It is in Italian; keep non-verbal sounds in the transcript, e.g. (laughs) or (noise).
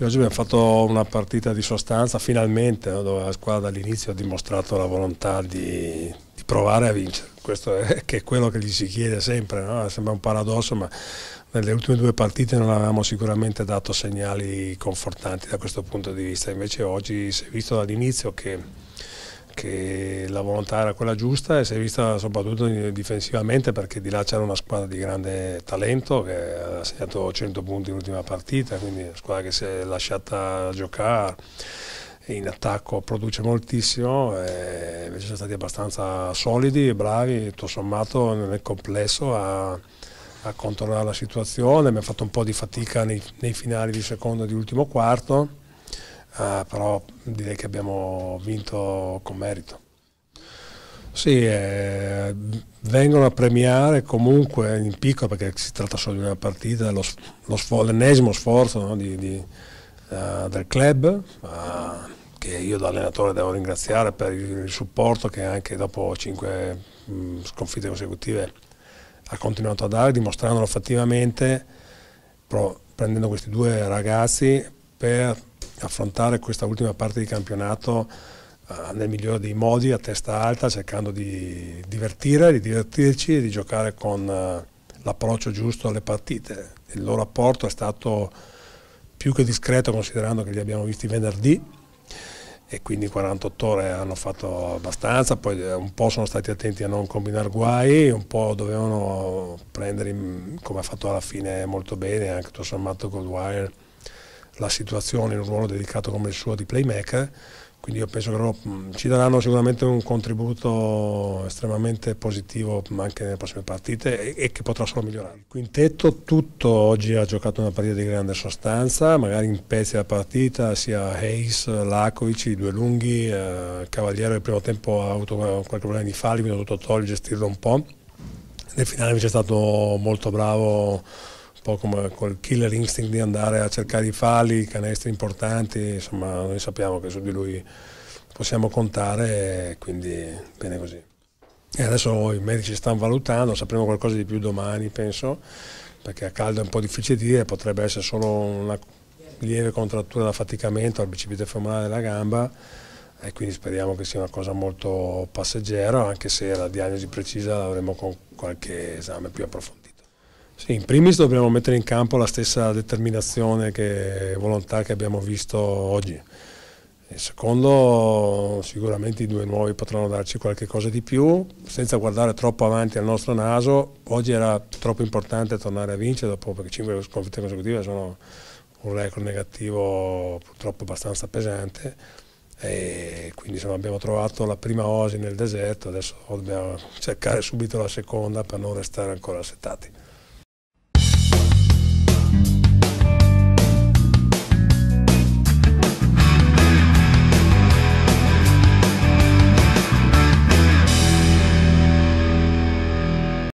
Sì, oggi abbiamo fatto una partita di sostanza finalmente, no? dove la squadra dall'inizio ha dimostrato la volontà di, di, provare a vincere. Questo è, (laughs) che è quello che gli si chiede sempre, no? sembra un paradosso, ma nelle ultime due partite non avevamo sicuramente dato segnali confortanti da questo punto di vista. Invece oggi si è visto dall'inizio che che la volontà era quella giusta e si è vista soprattutto difensivamente perché di là c'era una squadra di grande talento che ha segnato 100 punti in ultima partita, quindi una squadra che si è lasciata giocare in attacco produce moltissimo, invece sono stati abbastanza solidi e bravi, tutto sommato nel complesso a, a controllare la situazione, mi ha fatto un po' di fatica nei, nei finali di secondo e di ultimo quarto eh, però direi che abbiamo vinto con merito. Sì, eh, vengono a premiare comunque in piccolo perché si tratta solo di una partita, l'ennesimo sforzo no, di, di, uh, del club, uh, che io da allenatore devo ringraziare per il supporto che anche dopo cinque mh, mm, sconfitte consecutive ha continuato a dare, dimostrandolo effettivamente, prendendo questi due ragazzi per affrontare questa ultima parte di campionato eh, nel migliore dei modi, a testa alta, cercando di divertire, di divertirci e di giocare con eh, l'approccio giusto alle partite. Il loro apporto è stato più che discreto considerando che li abbiamo visti venerdì e quindi 48 ore hanno fatto abbastanza, poi eh, un po' sono stati attenti a non combinare guai, un po' dovevano prendere, come ha fatto alla fine molto bene, anche tutto sommato Goldwire, la situazione in un ruolo dedicato come il suo di playmaker, quindi io penso che loro mm, ci daranno sicuramente un contributo estremamente positivo mm, anche nelle prossime partite e, che potrà solo migliorare. Il quintetto tutto oggi ha giocato una partita di grande sostanza, magari in pezzi della partita sia Hayes, Lakovic, i due lunghi, eh, Cavaliero nel primo tempo ha avuto qualche problema di falli, quindi ha dovuto togliere, gestirlo un po'. Nel finale invece è stato molto bravo un po' come quel killer instinct di andare a cercare i falli, i canestri importanti, insomma noi sappiamo che su di lui possiamo contare e quindi bene così. E adesso i medici stanno valutando, sapremo qualcosa di più domani penso, perché a caldo è un po' difficile dire, potrebbe essere solo una lieve contrattura da faticamento al bicipite femorale della gamba e quindi speriamo che sia una cosa molto passeggera, anche se la diagnosi precisa l'avremo con qualche esame più approfondito. Sì, in primis dobbiamo mettere in campo la stessa determinazione e volontà che abbiamo visto oggi. E secondo, sicuramente i due nuovi potranno darci qualche cosa di più, senza guardare troppo avanti al nostro naso. Oggi era troppo importante tornare a vincere, dopo perché 5 sconfitte consecutive sono un record negativo purtroppo abbastanza pesante. E quindi insomma, abbiamo trovato la prima osi nel deserto, adesso dobbiamo cercare subito la seconda per non restare ancora settati.